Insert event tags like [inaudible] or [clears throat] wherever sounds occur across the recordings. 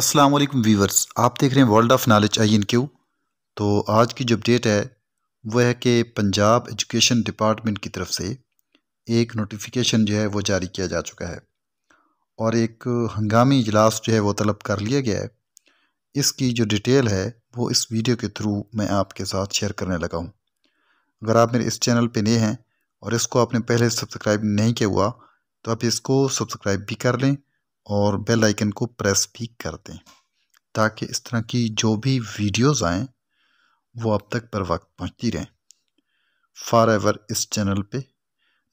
अस्सलाम वालेकुम व्यूवर्स आप देख रहे हैं world of knowledge I N Q तो आज की जो अपडेट है वह है कि पंजाब एजुकेशन डिपार्टमेंट की तरफ से एक नोटिफिकेशन जो है वो जारी किया जा चुका है और एक हंगामी इजलास जो है वो तलब कर लिया गया है इसकी जो डिटेल है वो इस वीडियो के थ्रू मैं आपके साथ शेयर करने लगा हूँ अगर आप मेरे इस चैनल पर नए हैं और इसको आपने पहले सब्सक्राइब नहीं किया हुआ तो आप इसको सब्सक्राइब भी कर लें और बेल आइकन को प्रेस भी कर दें ताकि इस तरह की जो भी वीडियोस आएँ वो आप तक पर वक्त पहुँचती रहें फार एवर इस चैनल पे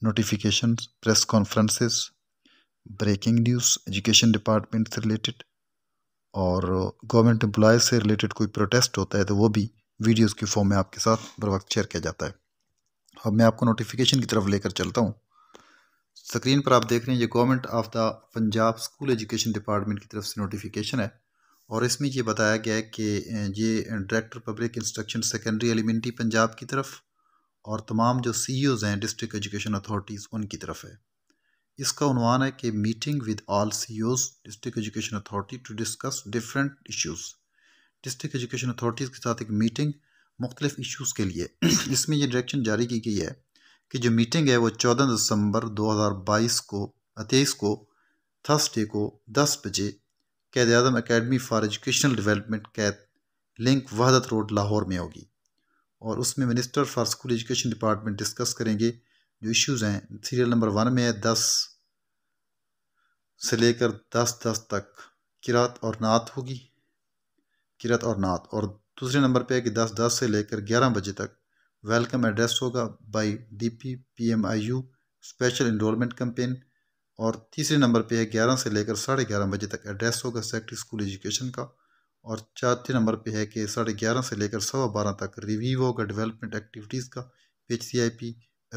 notification press conferences breaking news education department से रिलेटेड और गवर्नमेंट एम्प्लॉय से रिलेटेड कोई प्रोटेस्ट होता है तो वो भी वीडियोज़ के फॉर्म में आपके साथ बर वक्त शेयर किया जाता है अब मैं आपको नोटिफिकेशन की तरफ लेकर चलता हूँ स्क्रीन पर आप देख रहे हैं ये government of the Punjab school education department की तरफ से नोटिफिकेशन है और इसमें ये बताया गया है कि ये director public instruction secondary elementary Punjab की तरफ और तमाम जो सी e हैं डिस्ट्रिक्ट एजुकेशन अथॉरटीज़ उनकी तरफ है इसका उनवान है कि meeting with all C district education authority to discuss different issues district education authorities के साथ एक मीटिंग मुख्तलिफ इश्यूज़ के लिए [clears throat] इसमें यह डायरेक्शन जारी की गई है कि जो मीटिंग है वो 14 दिसंबर 2022 को तेईस को थर्सडे को 10 बजे Quaid Azam academy for educational development Quaid link Wahdat road Lahore में होगी और उसमें minister for school education department discuss करेंगे जो इश्यूज़ हैं सीरियल नंबर वन में है दस से लेकर दस दस तक किरात और नात होगी किरात और नात और दूसरे नंबर पे है कि दस दस से लेकर ग्यारह बजे तक वेलकम एड्रेस होगा by D P P M I U special enrolment campaign और तीसरे नंबर पे है ग्यारह से लेकर साढ़े ग्यारह बजे तक एड्रेस होगा सेक्टर स्कूल एजुकेशन का और चौथे नंबर पे है कि साढ़े ग्यारह से लेकर सवा बारह तक रिव्यू होगा डेवलपमेंट एक्टिविटीज़ का H C I P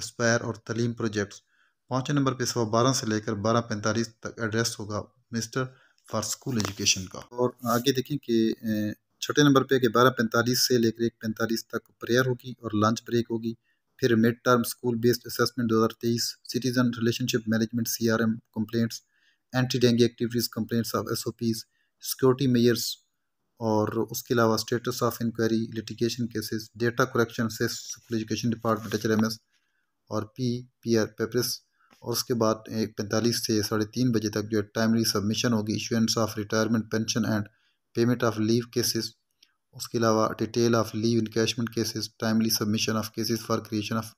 aspire और तलीम प्रोजेक्ट्स पाँचवें नंबर पे सवा बारह से लेकर बारह पैंतालीस तक एड्रेस होगा मिस्टर फॉर स्कूल एजुकेशन का और आगे देखें कि छठे नंबर पे कि बारह पैंतालीस से लेकर एक पैंतालीस तक प्रेयर होगी और लंच ब्रेक होगी फिर mid term school based assessment 2023 citizen relationship management C R M complaints anti dengue activities complaints of S O Ps security measures और उसके अलावा status of inquiry litigation cases data correction से school education department H M S और P P R papers और उसके बाद पैंतालीस से साढ़े तीन बजे तक जो है टाइमली सबमिशन होगी issuance of retirement pension and payment of leave cases उसके अलावा detail of leave encashment cases timely submission of cases for creation of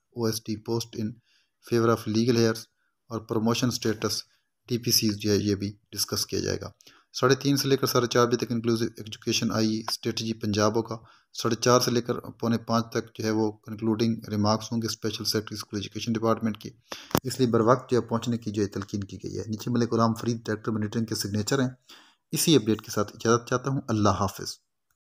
T post in favour of legal heirs और प्रमोशन स्टेटस सी जो है ये भी discuss किया जाएगा साढ़े तीन से लेकर साढ़े चार बजे तक इंक्लूसिव एजुकेशन आई स्ट्रेटजी पंजाबों का साढ़े चार से लेकर पौने पाँच तक जो है वो कंक्लूडिंग रिमार्क्स होंगे special secretary school education department की इसलिए बर वक्त जो है पहुँचने की जो है तलकिन की गई है नीचे मलिक गुलाम फरीद डायरेक्टर मॉनिटरिंग के सिग्नेचर हैं इसी अपडेट के साथ इजाज़त चाहता हूँ अल्लाह हाफिज़